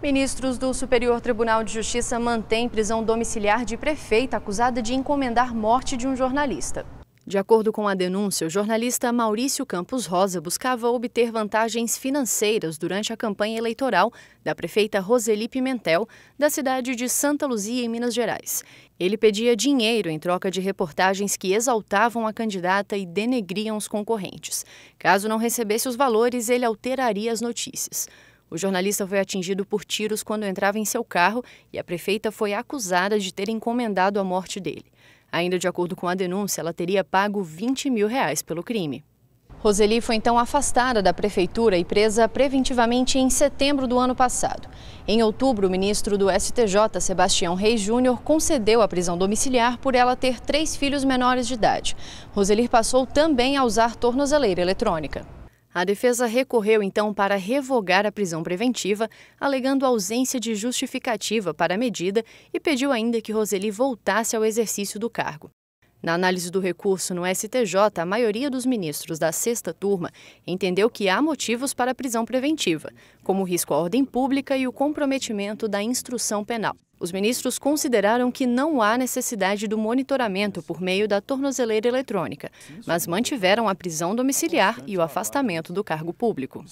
Ministros do Superior Tribunal de Justiça mantêm prisão domiciliar de prefeita acusada de encomendar morte de um jornalista. De acordo com a denúncia, o jornalista Maurício Campos Rosa buscava obter vantagens financeiras durante a campanha eleitoral da prefeita Roseli Pimentel, da cidade de Santa Luzia, em Minas Gerais. Ele pedia dinheiro em troca de reportagens que exaltavam a candidata e denegriam os concorrentes. Caso não recebesse os valores, ele alteraria as notícias. O jornalista foi atingido por tiros quando entrava em seu carro e a prefeita foi acusada de ter encomendado a morte dele. Ainda de acordo com a denúncia, ela teria pago 20 mil reais pelo crime. Roseli foi então afastada da prefeitura e presa preventivamente em setembro do ano passado. Em outubro, o ministro do STJ, Sebastião Reis Júnior, concedeu a prisão domiciliar por ela ter três filhos menores de idade. Roseli passou também a usar tornozeleira eletrônica. A defesa recorreu então para revogar a prisão preventiva, alegando ausência de justificativa para a medida e pediu ainda que Roseli voltasse ao exercício do cargo. Na análise do recurso no STJ, a maioria dos ministros da sexta turma entendeu que há motivos para a prisão preventiva, como o risco à ordem pública e o comprometimento da instrução penal. Os ministros consideraram que não há necessidade do monitoramento por meio da tornozeleira eletrônica, mas mantiveram a prisão domiciliar e o afastamento do cargo público.